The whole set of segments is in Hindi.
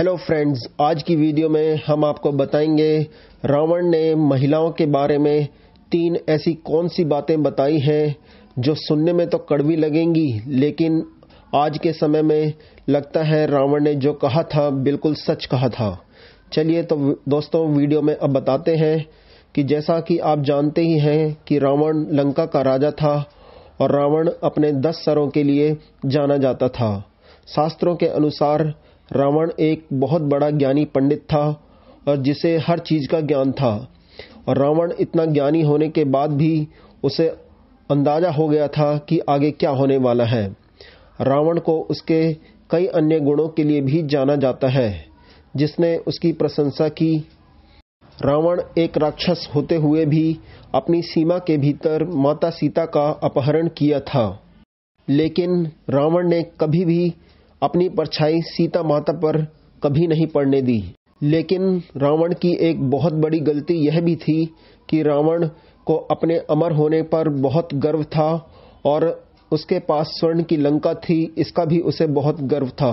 हेलो फ्रेंड्स आज की वीडियो में हम आपको बताएंगे रावण ने महिलाओं के बारे में तीन ऐसी कौन सी बातें बताई हैं जो सुनने में तो कड़वी लगेंगी लेकिन आज के समय में लगता है रावण ने जो कहा था बिल्कुल सच कहा था चलिए तो दोस्तों वीडियो में अब बताते हैं कि जैसा कि आप जानते ही हैं कि रावण लंका का राजा था और रावण अपने दस सरों के लिए जाना जाता था शास्त्रों के अनुसार रावण एक बहुत बड़ा ज्ञानी पंडित था और जिसे हर चीज का ज्ञान था और रावण इतना ज्ञानी होने के बाद भी उसे अंदाजा हो गया था कि आगे क्या होने वाला है रावण को उसके कई अन्य गुणों के लिए भी जाना जाता है जिसने उसकी प्रशंसा की रावण एक राक्षस होते हुए भी अपनी सीमा के भीतर माता सीता का अपहरण किया था लेकिन रावण ने कभी भी अपनी परछाई सीता माता पर कभी नहीं पड़ने दी लेकिन रावण की एक बहुत बड़ी गलती यह भी थी कि रावण को अपने अमर होने पर बहुत गर्व था और उसके पास स्वर्ण की लंका थी इसका भी उसे बहुत गर्व था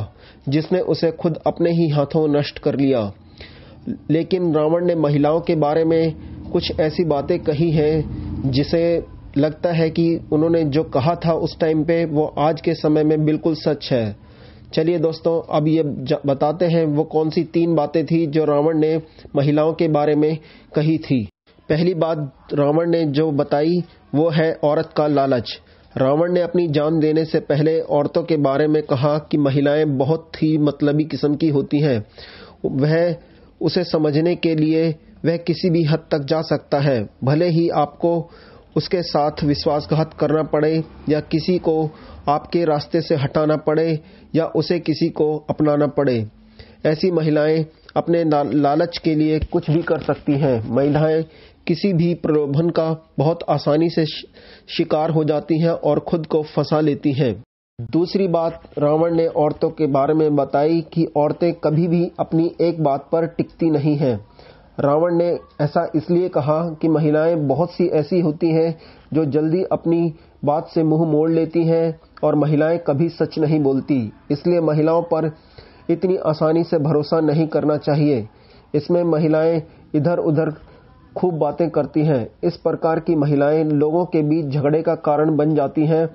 जिसने उसे खुद अपने ही हाथों नष्ट कर लिया लेकिन रावण ने महिलाओं के बारे में कुछ ऐसी बातें कही हैं जिसे लगता है कि उन्होंने जो कहा था उस टाइम पे वो आज के समय में बिल्कुल सच है चलिए दोस्तों अब ये बताते हैं वो कौन सी तीन बातें थी जो रावण ने महिलाओं के बारे में कही थी पहली बात रावण ने जो बताई वो है औरत का लालच रावण ने अपनी जान देने से पहले औरतों के बारे में कहा कि महिलाएं बहुत ही मतलबी किस्म की होती हैं वह उसे समझने के लिए वह किसी भी हद तक जा सकता है भले ही आपको उसके साथ विश्वासघात करना पड़े या किसी को आपके रास्ते से हटाना पड़े या उसे किसी को अपनाना पड़े ऐसी महिलाएं अपने लालच के लिए कुछ भी कर सकती हैं महिलाएं किसी भी प्रलोभन का बहुत आसानी से शिकार हो जाती हैं और खुद को फंसा लेती हैं दूसरी बात रावण ने औरतों के बारे में बताई कि औरतें कभी भी अपनी एक बात पर टिकती नहीं हैं रावण ने ऐसा इसलिए कहा कि महिलाएं बहुत सी ऐसी होती हैं जो जल्दी अपनी बात से मुंह मोड़ लेती हैं और महिलाएं कभी सच नहीं बोलती इसलिए महिलाओं पर इतनी आसानी से भरोसा नहीं करना चाहिए इसमें महिलाएं इधर उधर खूब बातें करती हैं इस प्रकार की महिलाएं लोगों के बीच झगड़े का कारण बन जाती हैं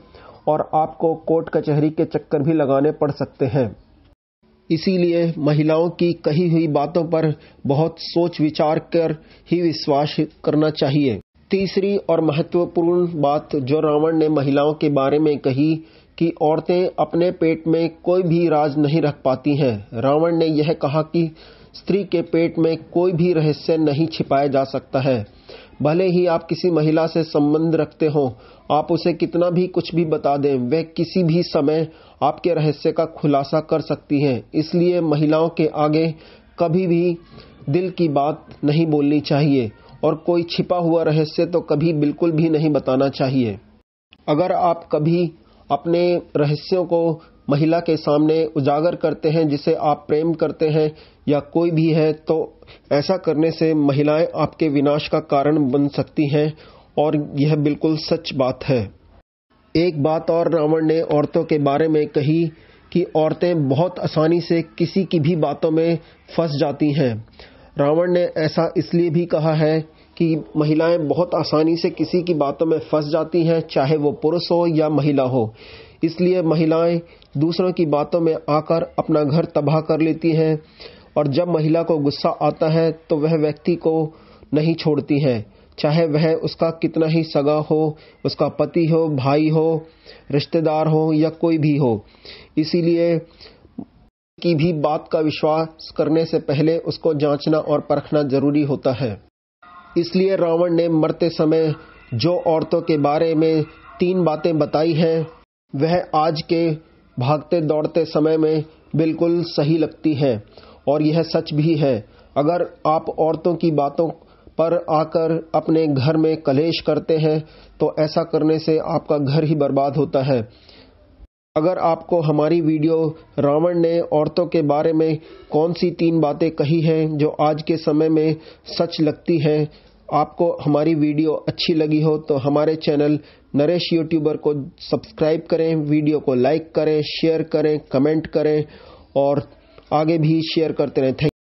और आपको कोर्ट कचहरी के चक्कर भी लगाने पड़ सकते हैं इसीलिए महिलाओं की कही हुई बातों पर बहुत सोच विचार कर ही विश्वास करना चाहिए तीसरी और महत्वपूर्ण बात जो रावण ने महिलाओं के बारे में कही कि औरतें अपने पेट में कोई भी राज नहीं रख पाती हैं रावण ने यह कहा कि स्त्री के पेट में कोई भी रहस्य नहीं छिपाया जा सकता है भले ही आप किसी महिला से संबंध रखते हो आप उसे कितना भी कुछ भी बता दें वह किसी भी समय आपके रहस्य का खुलासा कर सकती हैं इसलिए महिलाओं के आगे कभी भी दिल की बात नहीं बोलनी चाहिए और कोई छिपा हुआ रहस्य तो कभी बिल्कुल भी नहीं बताना चाहिए अगर आप कभी अपने रहस्यों को महिला के सामने उजागर करते हैं जिसे आप प्रेम करते हैं या कोई भी है तो ऐसा करने से महिलाएं आपके विनाश का कारण बन सकती हैं और यह बिल्कुल सच बात है एक बात और रावण ने औरतों के बारे में कही कि औरतें बहुत आसानी से किसी की भी बातों में फंस जाती हैं रावण ने ऐसा इसलिए भी कहा है कि महिलाएं बहुत आसानी से किसी की बातों में फंस जाती हैं चाहे वो पुरुष हो या महिला हो इसलिए महिलाएं दूसरों की बातों में आकर अपना घर तबाह कर लेती हैं और जब महिला को गुस्सा आता है तो वह व्यक्ति को नहीं छोड़ती हैं चाहे वह उसका कितना ही सगा हो उसका पति हो भाई हो रिश्तेदार हो या कोई भी हो इसीलिए की भी बात का विश्वास करने से पहले उसको जांचना और परखना जरूरी होता है इसलिए रावण ने मरते समय जो औरतों के बारे में तीन बातें बताई हैं वह आज के भागते दौड़ते समय में बिल्कुल सही लगती हैं और यह सच भी है अगर आप औरतों की बातों पर आकर अपने घर में कलेश करते हैं तो ऐसा करने से आपका घर ही बर्बाद होता है अगर आपको हमारी वीडियो रावण ने औरतों के बारे में कौन सी तीन बातें कही हैं जो आज के समय में सच लगती हैं आपको हमारी वीडियो अच्छी लगी हो तो हमारे चैनल नरेश यूट्यूबर को सब्सक्राइब करें वीडियो को लाइक करें शेयर करें कमेंट करें और आगे भी शेयर करते रहें